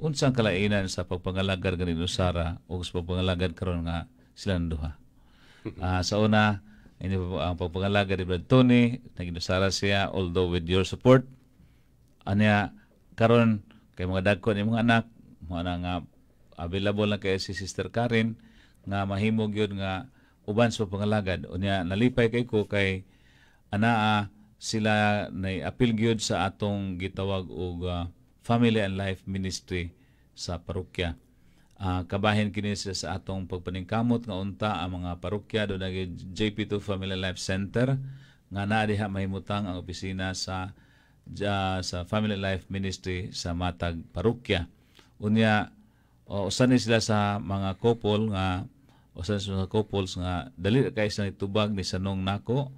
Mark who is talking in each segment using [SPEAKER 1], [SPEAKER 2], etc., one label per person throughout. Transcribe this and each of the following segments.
[SPEAKER 1] unsang kalainan sa pagpangalagad ni Sara o sa pagpangalagad karon nga silang duha. Uh, sa una, ini ang pagpangalagad ni Brad Tony, naging Sara siya, although with your support, anya karon kay mga dagko ni mga anak, mga na nga available lang kay si Sister Karen nga mahimog yun nga uban sa pangalagad unya nalipay kay ko kay anaa sila nay apil gyud sa atong gitawag og uh, Family and Life Ministry sa parokya. Uh, kabahin kini sa atong pagpaningkamot nga unta ang mga parokya do naging JP2 Family and Life Center nga naa diha mahimutang ang opisina sa uh, sa Family and Life Ministry sa matag parokya. Unya uh, usan sila sa mga couple nga usan sa couples nga dali kay sa tubag ni sanong nako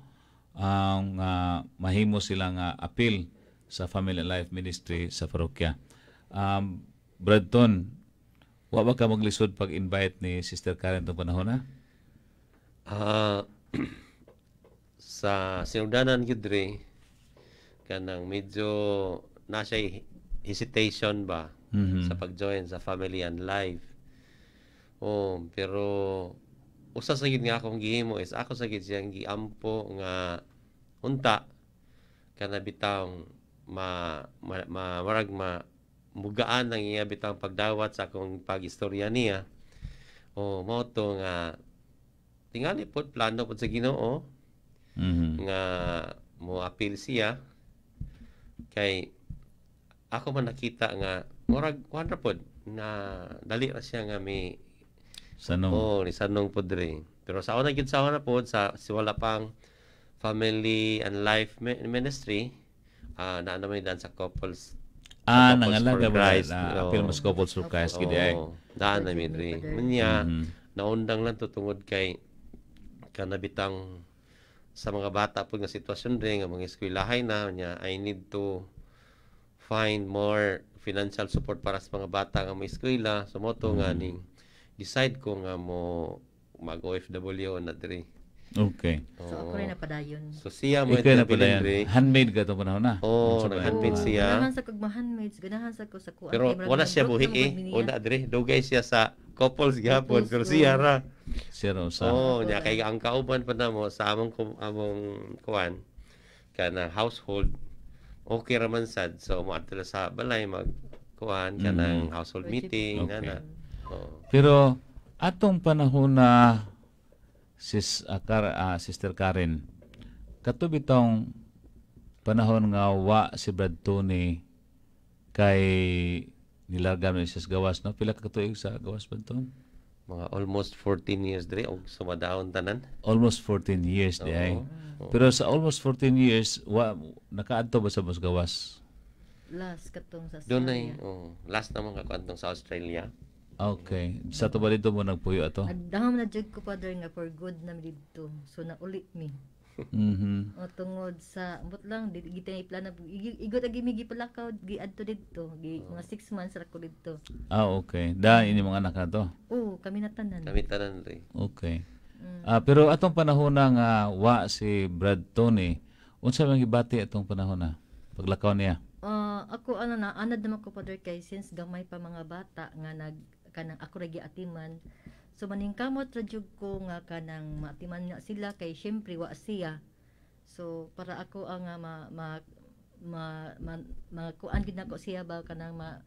[SPEAKER 1] ang uh, mahimo sila nga appeal sa Family and Life Ministry sa parokya. Um, Bradton, wa ka maglisod pag-invite ni Sister Karen tong panahon na?
[SPEAKER 2] Uh, ah, sa sinugdanan gyud kanang medyo na hesitation ba mm-hmm. sa pag-join sa Family and Life. Oh, pero usa sa gid nga akong gihimo is ako sa gid siyang giampo nga unta kana bitawng ma, ma, ma marag ma mugaan ang iya bitang pagdawat sa akong pagistorya niya o mo nga tingali pod plano pod sa Ginoo mm-hmm. nga mo apil siya kay ako man nakita nga murag wonder pod na dali ra siya nga may sanong oh ni sanong podre pero sa una gid sa na pod sa si wala pang family and life ministry uh, naano may dan sa couples
[SPEAKER 1] Ah, nangalaga ba? Na, film Pero mas couples for Christ gid ay.
[SPEAKER 2] Daan na mi Munya naundang lang tutungod kay kanabitang sa mga bata po nga sitwasyon rin, nga mga eskwelahay na niya, I need to find more financial support para sa mga bata nga may eskwela. So, mo to mm. nga mm-hmm. ning decide ko nga mo mag-OFW na diri.
[SPEAKER 3] Okay. So ako rin napadayon.
[SPEAKER 2] So siya mo Ikaw na pala yan. Handmade ka
[SPEAKER 1] ito panahon na. Ah. Oo, oh, handmade siya. Ganahan
[SPEAKER 3] sa kagma-handmade. Ganahan sa ko sa kuha. Pero wala siya buhi eh.
[SPEAKER 2] Una, Dre. Dugay siya sa couples gapon. Pero siya ra. Siya ra Oo, oh, niya kay ang kauban pa na mo sa among, among kuhan ka household. Okay raman sad. So, maatala sa balay mag kuhan ka mm. household meeting. Okay.
[SPEAKER 1] Pero atong panahon na sis, uh, Kar, uh, Sister Karen. Katubitong panahon nga wa si Brad Tony kay nilargam
[SPEAKER 2] ni sis Gawas, no? Pila ka tuig sa Gawas ba ito? Mga almost 14 years, Dre, o sumadaon tanan.
[SPEAKER 1] Almost 14 years, di ay. Pero sa almost 14 years, wa, nakaadto ba sa Bus Gawas?
[SPEAKER 3] Last katong sa Australia. Doon ay,
[SPEAKER 2] oh, last naman kakantong sa Australia.
[SPEAKER 1] Okay. Sa tubalito mo nagpuyo ato?
[SPEAKER 3] Adaham na jud ko father nga for good na dito. So na uli mi.
[SPEAKER 1] Mhm.
[SPEAKER 3] O tungod sa but lang di gitay iplano igot agi mi gipalakaw giadto didto gi mga 6 months ra ko didto.
[SPEAKER 1] Ah okay. Da ini mga anak ato.
[SPEAKER 3] Oo, kami na Kami
[SPEAKER 2] tanan rin.
[SPEAKER 1] Okay. Mm. Ah, pero atong panahon nga uh, wa si Brad Tony, unsa man gibati atong panahon na paglakaw niya?
[SPEAKER 3] Uh, ako ano na anad naman ko father kay since gamay pa mga bata nga nag kanang ako ra atiman so maningkamot ra jud ko nga kanang maatiman na sila kay syempre wa siya so para ako ang ah, nga ma ma ma, ma, ma kuan gid nako siya ba kanang ma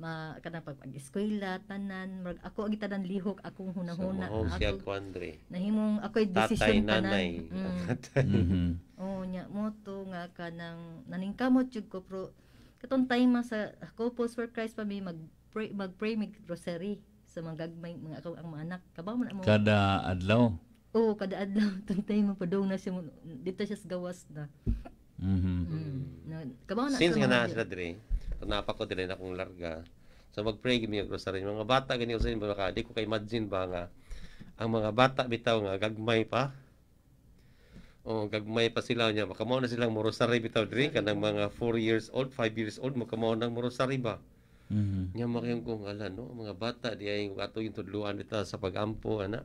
[SPEAKER 3] ma kanang pag eskwela tanan murag ako ang tanan lihok akong hunahuna so, siya ako Andre nahimong ako decision tanan nanay mm. mm-hmm. oh nya mo to nga kanang naningkamot jud ko pro katong time sa ako post for Christ pa may mag pray, mag-pray mig rosary sa mga gagmay mga ako ang mga anak. Kabaw man mo.
[SPEAKER 1] Kada adlaw.
[SPEAKER 3] Oo, kada adlaw tuntay mo padong na siya dito siya sa gawas na. Mhm. Mm. Na, kabaw na Since nga na sila
[SPEAKER 2] dire, napako dire na kung larga. So mag-pray gid mi rosary mga bata gani usay ba ka di ko kay imagine ba nga ang mga bata bitaw nga gagmay pa. O gagmay pa sila niya, makamaw na silang mo rosary bitaw dire kanang mga 4 years old, 5 years old, makamaw nang mo rosary ba. Mm-hmm. Nga makayong kong ala, no? Mga bata, di ay ato yung tudluan nita sa pag-ampo, ana.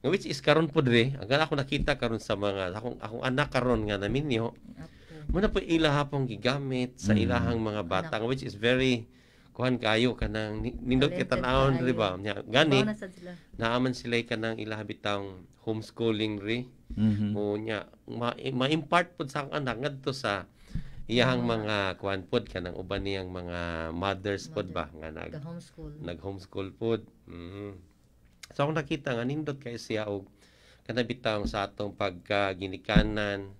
[SPEAKER 2] Nga which is karon po dire, ang ako nakita karon sa mga akong akong anak karon nga na minyo, Muna po hapong gigamit sa mm-hmm. ilahang mga bata, nga which is very kuhan kayo kanang nindot kita naon di ba nya gani naaman sila kanang ilahabit taong homeschooling re mm-hmm. o nya ma-impart ma pud sa akong anak ngadto sa Iyahang mm. mga kuan pod nang uban niyang mga mothers pod ba nga nag
[SPEAKER 3] homeschool nag
[SPEAKER 2] homeschool pod. Mm. So akong nakita nga nindot kay siya og kanabitang sa atong pagginikanan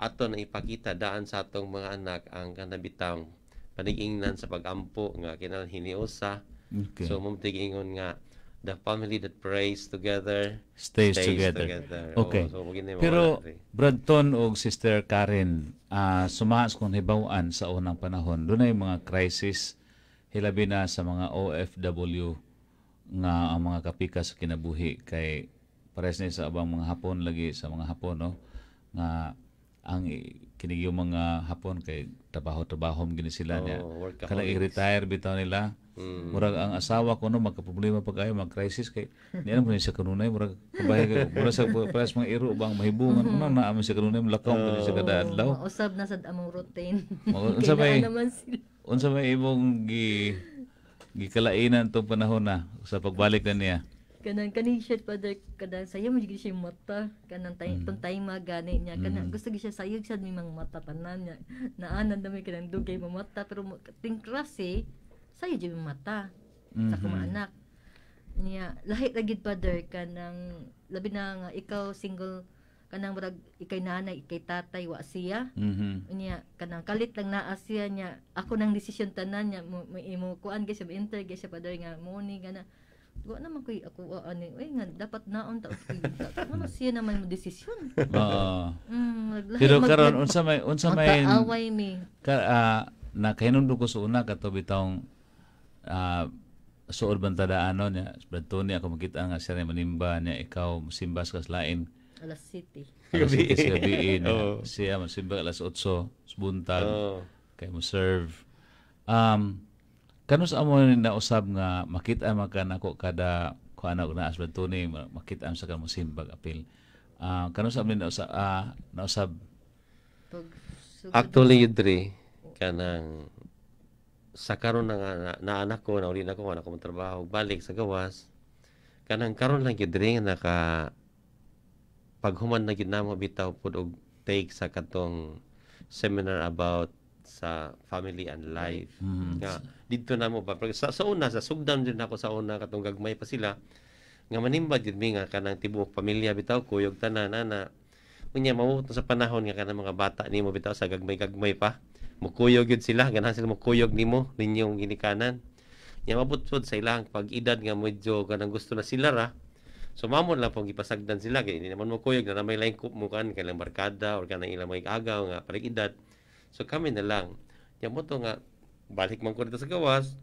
[SPEAKER 2] ato na ipakita daan sa atong mga anak ang kanabitang panigingnan sa pagampo nga kinahanglan hiniusa. Okay. So mumtigingon nga the family that prays together stays, stays together. together. Okay. Oh, so, Pero
[SPEAKER 1] Brad Ton Sister Karen uh, ah, sumahas kon hibaw-an sa unang panahon dunay mga crisis hilabi na sa mga OFW nga ang mga kapika sa kinabuhi kay pares ni sa abang mga hapon lagi sa mga hapon no nga ang kinigyo mga hapon kay trabaho-trabaho gini sila oh, niya. Kala i-retire bitaw nila. Mm. Murag ang asawa ko no magka problema pag ayo mag crisis kay niyan mo sa kanunay murag kabay ka murag sa pares mga iro bang mahibungan mm. no na amin sa kanunay lakaw oh. sa kada adlaw.
[SPEAKER 3] Usab na sad among routine. Unsa may
[SPEAKER 1] Unsa may imong gi gikalainan tong panahon na sa pagbalik na niya?
[SPEAKER 3] kanan kani siya father kanan sayo mo gid siya mata kanan tay mm. tay ah, magani niya kanan mm. gusto gid siya sayo sad mi mang mata tanan niya naanan dami kanan dugay mo mata pero ting klase sayo jud mata mm-hmm. sa kumaanak niya lahi ra gid father kanang labi na nga ikaw single kanang murag ikay nanay ikay tatay wa siya mm-hmm. niya kanang kalit lang naa siya niya ako nang desisyon tanan niya mo imo kuan gyud sa enter gyud sa pader nga mo ni gana Wa naman kay ako ano, eh nga dapat naon ta kay ano siya naman mo desisyon. Oo. mm, Pero karon unsa
[SPEAKER 1] may unsa may away mi. Ka, uh, ah, na kahinundo ko sa una kato bitawng uh, ah, suod man tada ano niya Bradto niya ako makita nga siya manimba niya ikaw simbas sa lain
[SPEAKER 3] alas city gabi gabi oh.
[SPEAKER 1] siya masimba alas 8 subuntag oh. kay mo serve um Kanus amo ni usab nga makita man ka nako kada ko ano, og naas ba tuni makita sa musim bag apil. Ah uh, kanus amo ni usab uh, ah, nausab
[SPEAKER 2] Actually yudre kanang sa karon na, na, na anak ko na uli na ko anak ko trabaho balik sa gawas kanang karon lang yudre nga naka paghuman na gid namo bitaw pud og take sa katong seminar about sa family and life. Mm-hmm. Nga, dito na mo ba? Sa, sa una, sa sugdan din ako sa una, katong gagmay pa sila, nga manimba din mi nga kanang tibuok pamilya bitaw kuyog tanan na unya mabuto sa panahon nga kanang mga bata nimo bitaw sa gagmay-gagmay pa mukuyog yun sila ganahan sila mukuyog nimo ninyong ginikanan nya mabutsod sa ilang pag-edad nga medyo kanang gusto na sila ra So mamon lang pong ipasagdan sila kay hindi naman mo kuyog na may lain ko mo kan kay lang barkada or kanang ilang mga agaw nga palig edad So kami na lang. Ya mo to nga, balik man ko dito sa gawas,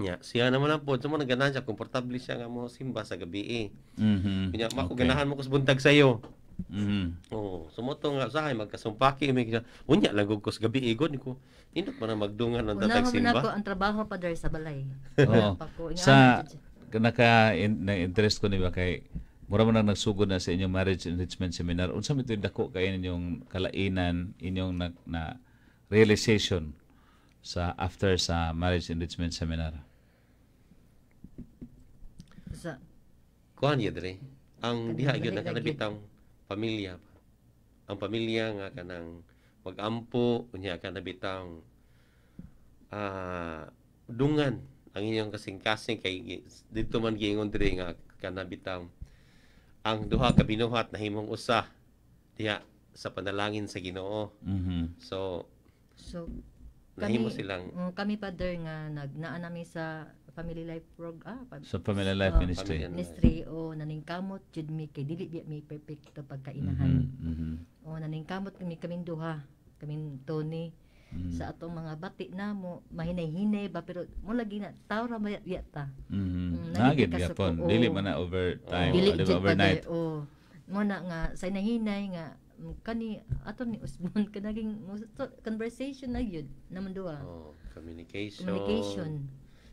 [SPEAKER 2] Ya, siya naman ang pod so mo naganahan siya komportable siya nga mo simba sa gabi eh
[SPEAKER 3] mm-hmm.
[SPEAKER 2] mako okay. ganahan mo ko sa buntag sa iyo Mhm. hmm oh sumoto nga sa magkasumpaki may unya lagog ko sa gabi eh ko indot man magdungan ang tatag simba una ko
[SPEAKER 3] ang trabaho pa dere sa balay Oo. sa
[SPEAKER 1] naka na interest ko ni ba kay mura man nang nagsugod na sa inyong marriage enrichment seminar unsa man dako kay inyong kalainan inyong na, na realization sa after sa marriage enrichment seminar?
[SPEAKER 3] Sa
[SPEAKER 2] kuan gyud diri ang diha gyud nakanabitang pamilya ang pamilya nga kanang magampo unya kanabitang uh, ah, dungan ang inyong kasing-kasing kay dito man giingon dre nga kanabitang ang duha ka binuhat na himong usa diha sa panalangin sa Ginoo. Mm-hmm. So
[SPEAKER 3] So, kami, Nahimo silang... Mm, kami pa there nga, nagnaan namin sa family life prog ah pag, sa so, family life oh, ministry family ministry o oh, naningkamot jud mi kay dili biya mi perfecto pagkainahan mm -hmm, mm -hmm. o oh, naningkamot kami kaming duha kaming Tony mm-hmm. sa atong mga bati na mo mahinay-hinay ba pero mo lagi na tao ra maya ta
[SPEAKER 1] mm-hmm. mm, nagid gyapon dili man na over time oh. dili over overnight
[SPEAKER 3] oh mo na nga sa nahinay nga kani ato ni Usbon kanaging conversation na yun naman duha. Oh,
[SPEAKER 2] communication. Communication.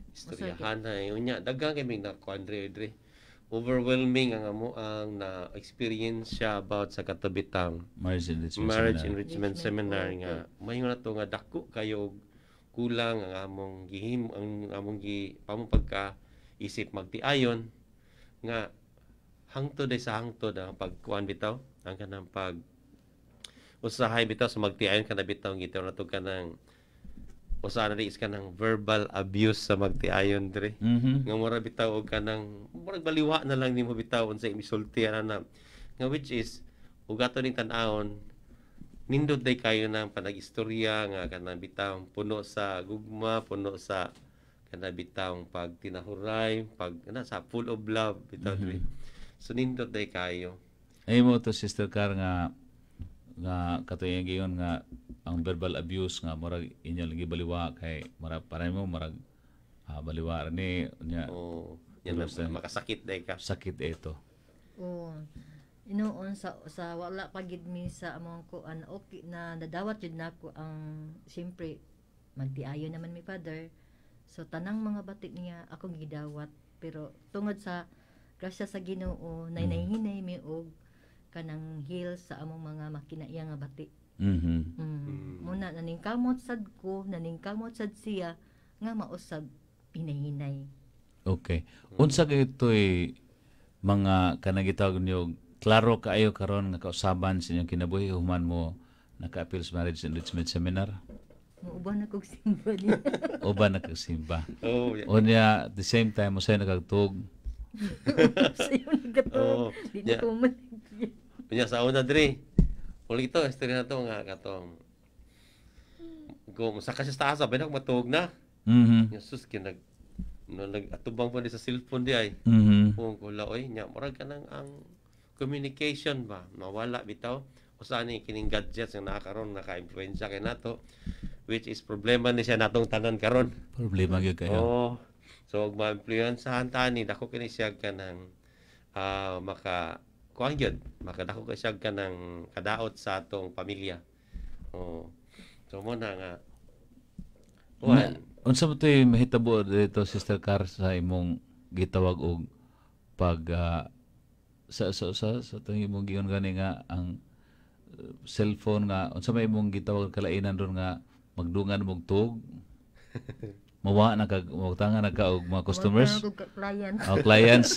[SPEAKER 2] Istoryahan na yun eh. niya. Dagang kaming nakuha, Andre, Andre. Overwhelming ang amo ang na-experience siya about sa Katabitang Marriage Enrichment Marriage Seminar. Enrichment Seminar nga. May nga to nga dako kayo kulang ang among gihim ang among gi pamupagka isip magtiayon nga hangtod ay sa hangtod ang pagkuan bitaw ang kanang pag usahay bitaw sa magtiayon ka na bitaw gitaw na ka ng usa na is ka ng verbal abuse sa magtiayon dre mm-hmm. nga mura bitaw og ka ng murag baliwa na lang nimo bitaw sa imisulti na na nga which is ugato ning tan-aon nindot day kayo ng panagistorya nga kanang bitaw puno sa gugma puno sa kanang bitaw pag tinahuray pag na sa full of love bitaw mm-hmm. dre so nindot day kayo
[SPEAKER 1] ay mo to sister Car nga nga katuyang giyon nga ang verbal abuse nga murag inyo lagi baliwa kay mara para mo murag ah, baliwa
[SPEAKER 2] ni nya oh yan na, makasakit day ka sakit ito
[SPEAKER 3] oh inoon sa sa wala pagid mi sa among ko an okay na nadawat jud nako ang siyempre magtiayo naman mi father so tanang mga batik niya ako gidawat pero tungod sa grasya sa Ginoo nay mm. nahihinay mi og kanang heal sa among mga makinaiya nga bati. Mm-hmm. Mm. Mm. Muna naningkamot sad ko, naningkamot sad siya nga mausab hinay
[SPEAKER 1] Okay. Unsa kay ito'y mga kanagitawag niyo klaro kaayo karon nga kausaban sa inyong kinabuhi human mo naka-appeal sa marriage enrichment seminar?
[SPEAKER 3] Uban na kog simba niya.
[SPEAKER 1] Uban na kog simba. Oh, yeah. O niya, the same time, mo sa'yo nakagtog.
[SPEAKER 3] Sa'yo nagkatog. Oh, Di na kumalit.
[SPEAKER 2] Unya sa una Dre. Uli ito, istorya na ito mga katong. Kung sa kasi sa asa, binak matuog na. Mm-hmm. Jesus, kinag no nag-atubang pa di sa cellphone di ay. Mm-hmm. Kung kula oy, nya murag kanang ang communication ba Mawala, bitaw usa ni kining gadgets nga nakakaron naka-influensya kay nato which is problema ni siya natong tanan karon. Problema gyud kayo. Oh. So ug ma-influensahan tani dako kini siya kanang uh, ah, maka kuan gyud makadako ka siya ka ng kadaot sa atong pamilya oh so mo na nga kuan
[SPEAKER 1] unsa ba toy mahitabo dito sister Car sa imong gitawag og pag uh, sa sa sa, sa tuwing imong gigon gani nga ang uh, cellphone nga unsa may imong gitawag kalainan ron nga magdungan mong tug mawa na kag magtangan na ka og mga customers. Mga clients. Oh, clients.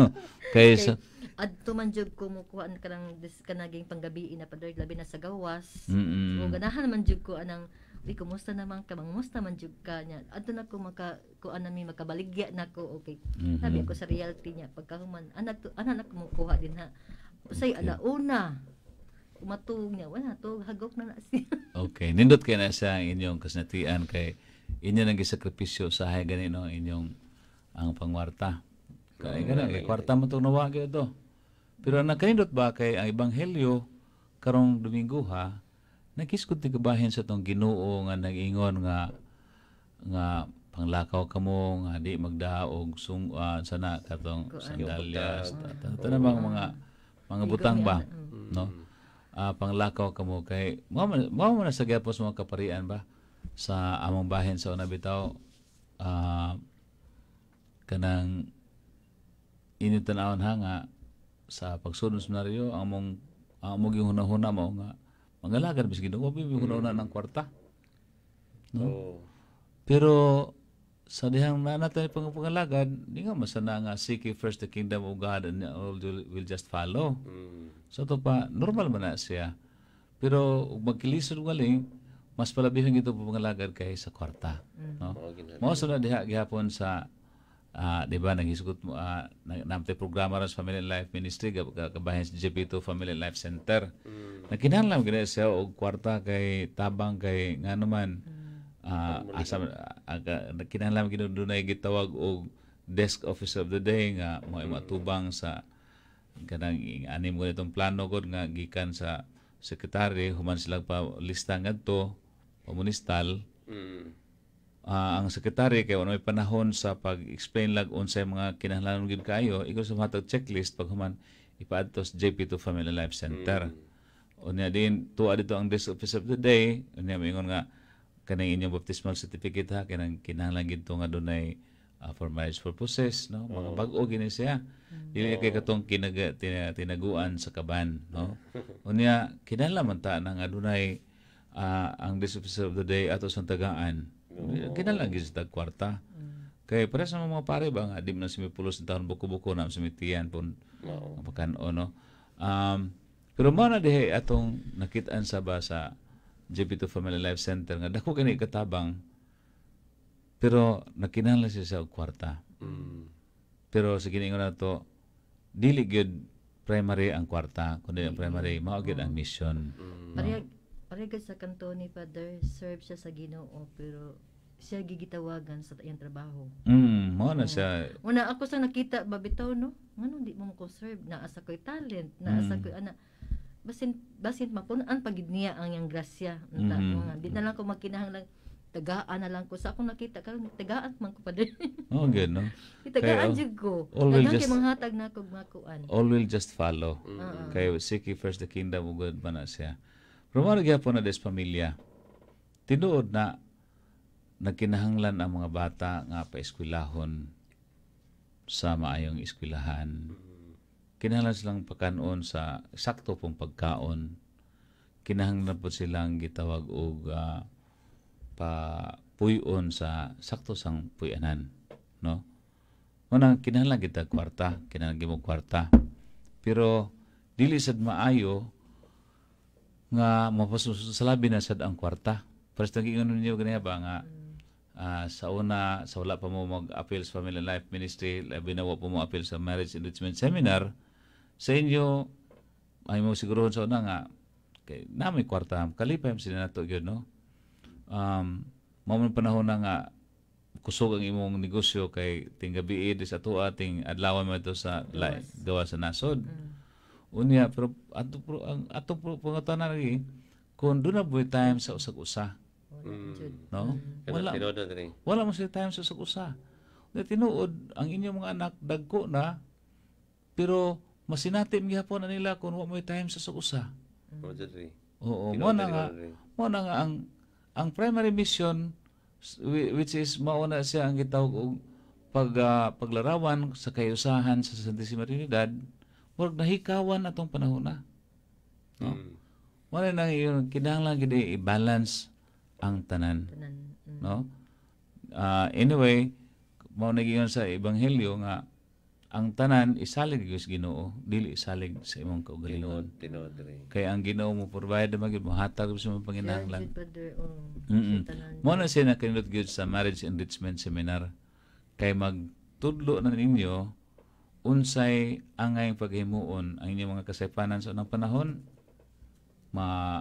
[SPEAKER 1] kay sa,
[SPEAKER 3] adto man ko kumukuha ka ng kanaging panggabi na padre labi na sa gawas. Mm-hmm. So ganahan man jog ko anang Uy, kumusta naman ka? Mangusta man jog ka niya. Adto na ko maka ko anami makabaligya na ko. Okay. Mm-hmm. Sabi ko sa reality niya pagkahuman anak to anak na kuha din ha. Say okay. una, matug niya wala to hagok na na siya.
[SPEAKER 1] okay, nindot kay na sa inyong kasnatian kay inyo nang gisakripisyo sa hay gani no inyong ang pangwarta. Kay gani kay kwarta mo to nawa gyud to. Pero ang nakanindot ba kay ang ebanghelyo karong Domingo ha, nakiskod ti kabahin sa tong Ginoo nga nagingon nga nga panglakaw kamo nga di magdaog sung uh, ah, sana katong sandalyas tanang mga mga mga butang ba mm. no uh, panglakaw kamo kay mao mao na sa gapos mga kaparian ba sa among bahin sa una bitaw uh, kanang inyo tanawon ha nga sa pagsunod senaryo ang mong ang mong yung hunahuna mo nga mangalagan bisig wa bi hunahuna mm. ng kwarta no oh. pero sa dihang na natay pang pangalagan di nga masana nga seek first the kingdom of God and all will just follow mm. so to pa normal man na siya pero magkilisod galing mas palabihon ito pangalagan kay sa kwarta mm. no mao sa diha gihapon sa uh, di ba naghisgot mo uh, ah, namte programa ron sa Family and Life Ministry kabahin sa Jepito Family and Life Center mm. nakinahanglan gina siya o kwarta kay tabang kay ngano mm. ah, man uh, asa uh, nakinahanglan gina dunay gitawag og desk officer of the day nga mo mm. matubang sa kanang anim ko nitong plano ko nga gikan sa secretary human sila pa lista ngadto pamunistal mm uh, ang sekretary kay wanoy panahon sa pag-explain lag unsa mga kinahanglanon gid kayo igos sa matag checklist pag human ipaadto sa JP2 Family Life Center. Mm. Unya din tuwa dito ang Desk Office of the Day. Unya mingon nga kanang inyong baptismal certificate ha kanang kinahanglan gid nga dunay uh, for marriage purposes no mga oh. bag-o gini siya mm. dili kay katong kinag tina, tinaguan sa kaban no unya kinahanglan man ta nang adunay uh, ah, ang Desk Office of the Day ato sa tagaan Mm. Kinala gyud sa kwarta. Mm. Kay para sa mga pare ba nga di man simi pulos taon buko-buko na simi tiyan pun. No. Pakan ono. Um, pero mo na dihay atong nakitaan sa ba sa JP2 Family Life Center nga dako kini katabang pero nakinala siya sa kwarta. Mm. Pero sa giningon na to, dili gyud primary ang kwarta kundi ang primary mao gyud ang mm. mission. Mm. No?
[SPEAKER 3] Origat sa kanto ni Father, serve siya sa Ginoo pero siya gigitawagan sa iyang trabaho.
[SPEAKER 1] Mm, mo na siya.
[SPEAKER 3] Una ako sa nakita babitaw no? Ngano di mo ko serve na asa ko'y talent, na asa mm. ko'y ana. Basin basin mapunan pagid niya ang iyang grasya. Nta mm. Mm-hmm. nga di na lang ko makinahang lang tagaan na lang ko sa akong nakita karon tagaan man ko pa din. oh, good no. Itagaan jud ko. Kadang kay hatag na kog makuan.
[SPEAKER 1] All will just follow. Mm. Ah, uh-huh. Ah. Kay seek first the kingdom of God man siya. Rumano gyapon na des pamilya. Tinuod na nagkinahanglan ang mga bata nga paeskwelahon sa maayong eskwelahan. Kinahanglan silang pakanon sa sakto pong pagkaon. Kinahanglan po silang gitawag og uh, ah, pa puyon sa sakto sang puyanan, no? Una kinahanglan kita kwarta, kinahanglan gimo kwarta. Pero dili sad maayo nga mapasalabi na sad ang kwarta. Pero sa gingon ano niyo ganyan ba nga uh, sa una sa wala pa mo mag-appeal sa Family Life Ministry, labi na wa pa mo appeal sa Marriage Enrichment Seminar, sa inyo ay mo siguruhon sa una nga kay na may kwarta kalipay sila nato gyud no. Um mao panahon na nga kusog ang imong negosyo kay tinggabi eh, sa ato ating adlaw mo ito sa gawa sa nasod. Mm. Unya hmm. pero ato pro ang ato pro pangatanan lagi kung do na boy time sa usag usa.
[SPEAKER 2] Hmm. No? Wala.
[SPEAKER 1] Wala mo sa time sa usag usa. Na tinuod ang inyong mga anak dagko na pero masinati hapon na nila kung wa mo time sa usag usa.
[SPEAKER 2] Mm. Oo, mo na nga
[SPEAKER 1] mo na nga ang ang primary mission which is mauna siya ang gitawag og pag uh, paglarawan sa kayusahan sa Santisima Trinidad Murag nahikawan atong panahon na. No? Mm. Wala nang yun, kinahanglan gid i-balance ang tanan. Mm. No? Uh, anyway, mao na gyud sa ebanghelyo nga ang tanan isalig gyud Ginoo, dili isalig sa imong kaugalingon. Kay ang Ginoo mo provide magid mo hatag sa mga panginahanglan. Mo um, na siya nakinot gyud sa marriage enrichment seminar kay magtudlo na ninyo unsay angay paghimuon ang inyong mga kasaypanan sa unang panahon ma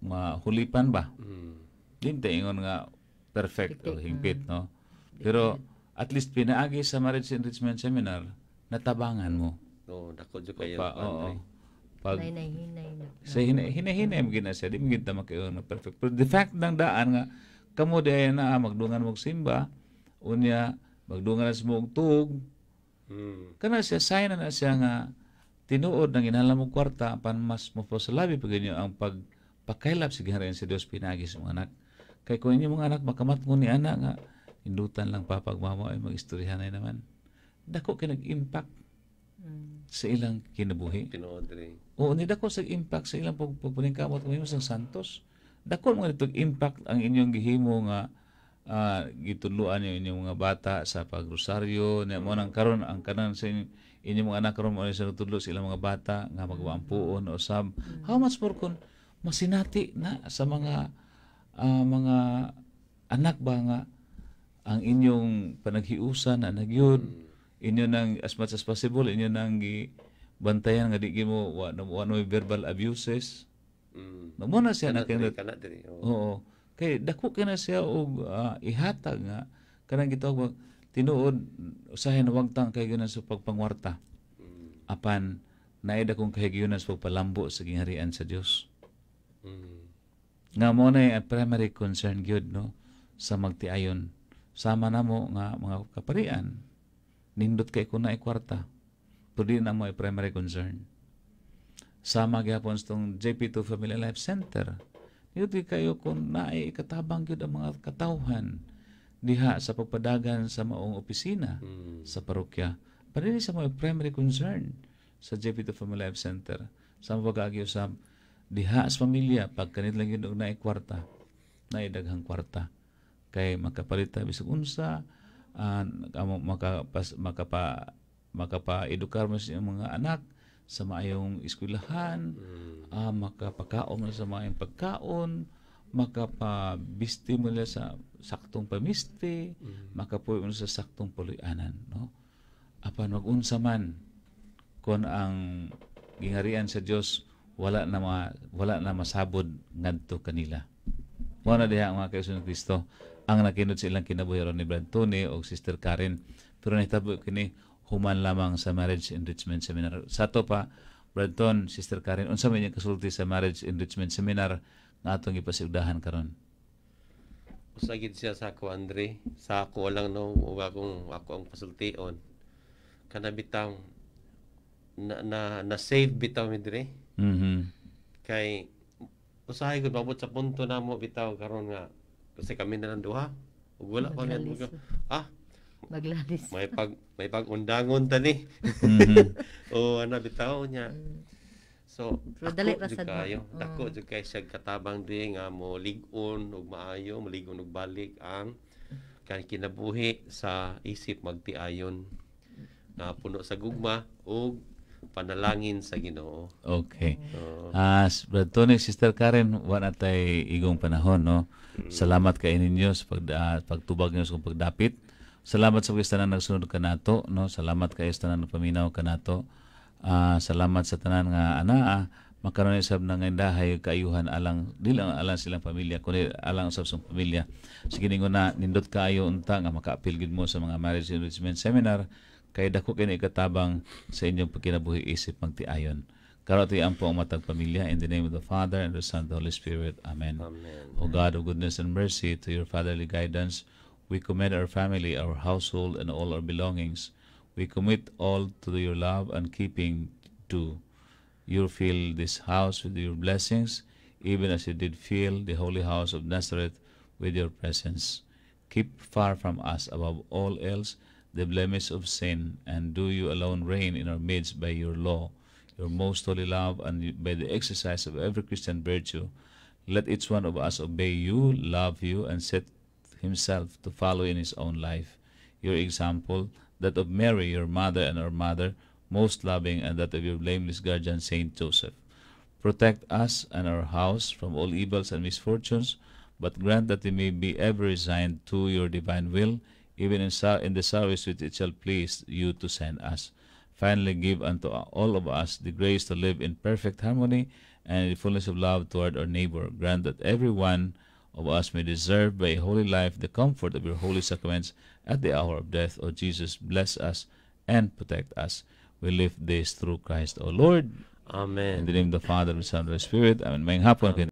[SPEAKER 1] mahulipan ba mm. dinte ingon nga perfect o hingpit ah. no pero at least pinaagi sa marriage enrichment seminar natabangan mo
[SPEAKER 2] no dako jud kayo pa,
[SPEAKER 1] oo, pag
[SPEAKER 3] hinay-hinay na sa
[SPEAKER 1] hinay-hinay mo gina siya di mo gid makayon eh, na perfect pero the fact ng daan nga kamo dayon na ah, magdungan mo simba unya magdungan sa mo og tug Mm. Kana siya sign na siya nga tinuod ng inhala mo kwarta apan mas mapasalabi pag inyo ang pag pakailap sa giharayan sa Dios pinagi sa mga anak. Kay kung inyo mga anak makamat mo ni anak nga indutan lang papagmamo ay magistoryahanay naman. Dako kinag impact sa ilang kinabuhi. Tinuod Oo, ni dako sa impact sa ilang pag kamot mo sa santos. Dako mga nitog impact ang inyong gihimo nga uh, gitudloan niyo inyong mga bata sa pagrosaryo na mo nang karon ang kanan sa inyong, inyong mga anak karon mo sa tudlo sila mga bata nga magwaampuon o sab how much more kun masinati na sa mga uh, mga anak ba nga ang inyong panaghiusa na nagyud inyo nang as much as possible inyo nang gi bantayan nga di mo wa no verbal abuses mm. no mo na siya na kana diri oo Kay dako kana siya og uh, ah, ihatag nga kanang gitawag tinuod usahay nawagtang kay gyud sa pagpangwarta. Mm. Apan naida kong kahigiyunan sa pagpalambo sa gingharian sa Dios. Mm. Nga mo na ang primary concern gyud no sa magtiayon. Sama na mo nga mga kaparian nindot kay kuna ikwarta. Pwede na mo ay primary concern. Sama gyapon sa JP2 Family Life Center Hilti kayo kung naay katabang gyud ang mga katawhan diha sa pagpadagan sa maong opisina mm. sa parokya. Padili sa mga primary concern sa JPT Family Life Center sa mga usab diha sa pamilya pag kanit lang yun og naay kwarta naay daghang kwarta kay makapalita bisag unsa uh, ah, makapas, makapa makapa edukar mo sa mga anak sa maayong eskwelahan, mm. uh, ah, makapakaom na sa maayong pagkaon, makapabiste mo sa saktong pamiste, mm. makapuyo mo sa saktong puloyanan. No? Apan magunsa man, kung ang gingarian sa Dios wala na ma, wala na masabod ngadto kanila. Mo na diha ang mga kaisun Kristo ang nakinod sa ilang kinabuhi ni Brad Tony o Sister Karen pero nahitabo kini human lamang sa marriage enrichment seminar. Sa to pa, Brenton, Sister Karen, unsa may yung kasulti sa marriage enrichment seminar nga atong ipasiugdahan karon?
[SPEAKER 2] Usagid siya sa ako, Andre. Sa ako lang no, uwa kong ako ang pasultion. Kana bitaw na, na, na save bitaw midre. Mm-hmm. Kay usahay gud mabot sa punto na mo bitaw karon nga kasi kami na lang duha. Ug wala pa niyan. Ah, Maglanis. may pag may pagundangon tani. mm mm-hmm. o ana bitaw niya. Mm. So,
[SPEAKER 3] Pero dali ra sad kayo. Mm. Dako
[SPEAKER 2] jud kay siya katabang di nga mo ligon og maayo, mo ligon og balik ang kan kinabuhi sa isip magtiayon na puno sa gugma og panalangin sa Ginoo.
[SPEAKER 1] Okay. As uh, Brad Tonic, Sister Karen, wala tay igong panahon, no? Mm. Salamat kay ninyo sa pag, uh, pagtubag niyo sa pagdapit. Salamat sa kaysa tanan nagsunod kanato, no? Salamat kayo sa tanan paminaw kanato. Uh, ah, salamat sa tanan nga ana ah, makaron isab na nga dahay kaayuhan alang dili alang silang pamilya kundi alang sa sa pamilya. Sige ningo na nindot kaayo unta nga makaapil gid mo sa mga marriage enrichment seminar kay dako kini katabang sa inyong pagkinabuhi isip magtiayon. Karon ito ang poong matag pamilya in the name of the Father and the Son and the Holy Spirit. Amen. Amen. O God of goodness and mercy to your fatherly guidance We commit our family, our household, and all our belongings. We commit all to your love and keeping to You fill this house with your blessings, even as you did fill the holy house of Nazareth with your presence. Keep far from us, above all else, the blemish of sin, and do you alone reign in our midst by your law, your most holy love, and by the exercise of every Christian virtue. Let each one of us obey you, love you, and set himself to follow in his own life. Your example, that of Mary, your mother and our mother, most loving, and that of your blameless guardian, Saint Joseph. Protect us and our house from all evils and misfortunes, but grant that we may be ever resigned to your divine will, even in, in the service which it shall please you to send us. Finally, give unto all of us the grace to live in perfect harmony and the fullness of love toward our neighbor. Grant that everyone of us may deserve by a holy life the comfort of your holy sacraments at the hour of death. O Jesus, bless us and protect us. We lift this through Christ, O Lord. Amen. In the name of the Father, and the Son, and the Spirit. Amen. Mayang hapon. Amen.